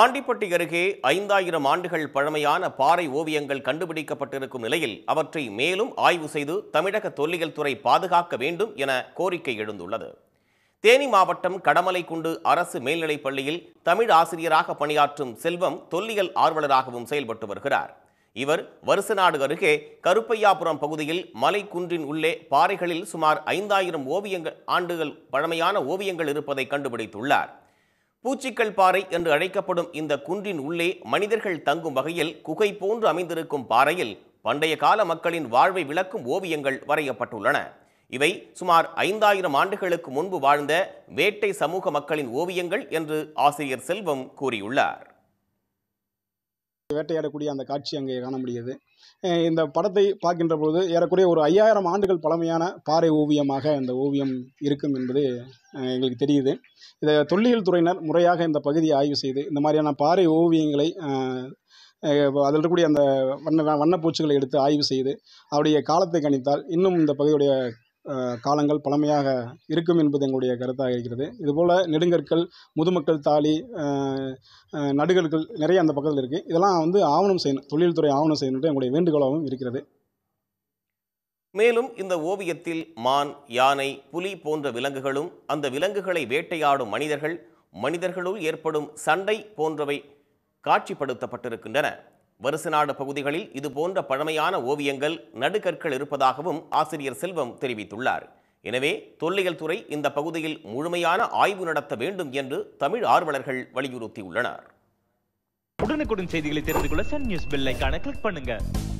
ஆண்டிப்பட்டி அருகே ஐந்தாயிரம் ஆண்டுகள் பழமையான பாறை ஓவியங்கள் கண்டுபிடிக்கப்பட்டிருக்கும் நிலையில் அவற்றை மேலும் ஆய்வு செய்து தமிழக தொல்லியல் துறை பாதுகாக்க வேண்டும் என கோரிக்கை எழுந்துள்ளது தேனி மாவட்டம் கடமலைக்குண்டு அரசு மேல்நிலைப் பள்ளியில் தமிழ் ஆசிரியராக பணியாற்றும் செல்வம் தொல்லியல் ஆர்வலராகவும் செயல்பட்டு வருகிறார் இவர் வருசநாடு அருகே கருப்பையாபுரம் பகுதியில் மலைக்குன்றின் உள்ளே பாறைகளில் சுமார் ஐந்தாயிரம் ஓவியங்கள் ஆண்டுகள் பழமையான ஓவியங்கள் இருப்பதை கண்டுபிடித்துள்ளார் பூச்சிக்கல் பாறை என்று அழைக்கப்படும் இந்த குன்றின் உள்ளே மனிதர்கள் தங்கும் வகையில் குகை போன்று அமைந்திருக்கும் பாறையில் பண்டைய கால மக்களின் வாழ்வை விளக்கும் ஓவியங்கள் வரையப்பட்டுள்ளன இவை சுமார் ஐந்தாயிரம் ஆண்டுகளுக்கு முன்பு வாழ்ந்த வேட்டை சமூக மக்களின் ஓவியங்கள் என்று ஆசிரியர் செல்வம் கூறியுள்ளார் வேட்டையாடக்கூடிய அந்த காட்சி அங்கே காண முடியுது இந்த படத்தை பார்க்கின்ற பொழுது ஏறக்குறைய ஒரு ஐயாயிரம் ஆண்டுகள் பழமையான பாறை ஓவியமாக இந்த ஓவியம் இருக்கும் என்பது எங்களுக்கு தெரியுது இதை தொல்லியல் துறையினர் முறையாக இந்த பகுதியை ஆய்வு செய்து இந்த மாதிரியான பாறை ஓவியங்களை அதில் இருக்கக்கூடிய அந்த வண்ண வண்ணப்பூச்சிகளை எடுத்து ஆய்வு செய்து அவருடைய காலத்தை கணித்தால் இன்னும் இந்த பகுதியுடைய காலங்கள் பழமையாக இருக்கும் என்பது எங்களுடைய கருத்தாக இருக்கிறது இதுபோல் நெடுங்கற்கள் முதுமக்கள் தாலி நடுகல்கள் நிறைய அந்த பக்கத்தில் இருக்குது இதெல்லாம் வந்து ஆவணம் செய்யணும் தொழில்துறை ஆவணம் செய்யணுன்ட்டு எங்களுடைய வேண்டுகோளாகவும் இருக்கிறது மேலும் இந்த ஓவியத்தில் மான் யானை புலி போன்ற விலங்குகளும் அந்த விலங்குகளை வேட்டையாடும் மனிதர்கள் மனிதர்களுள் ஏற்படும் சண்டை போன்றவை காட்சிப்படுத்தப்பட்டிருக்கின்றன வருசநாடு பகுதிகளில் இதுபோன்ற பழமையான ஓவியங்கள் நடுக்கற்கள் இருப்பதாகவும் ஆசிரியர் செல்வம் தெரிவித்துள்ளார் எனவே தொல்லியல் துறை இந்த பகுதியில் முழுமையான ஆய்வு நடத்த வேண்டும் என்று தமிழ் ஆர்வலர்கள் வலியுறுத்தியுள்ளனர் உடனுக்குடன் செய்திகளை தெரிந்து கொள்ள சன் நியூஸ் பில்லைக்கான கிளிக் பண்ணுங்கள்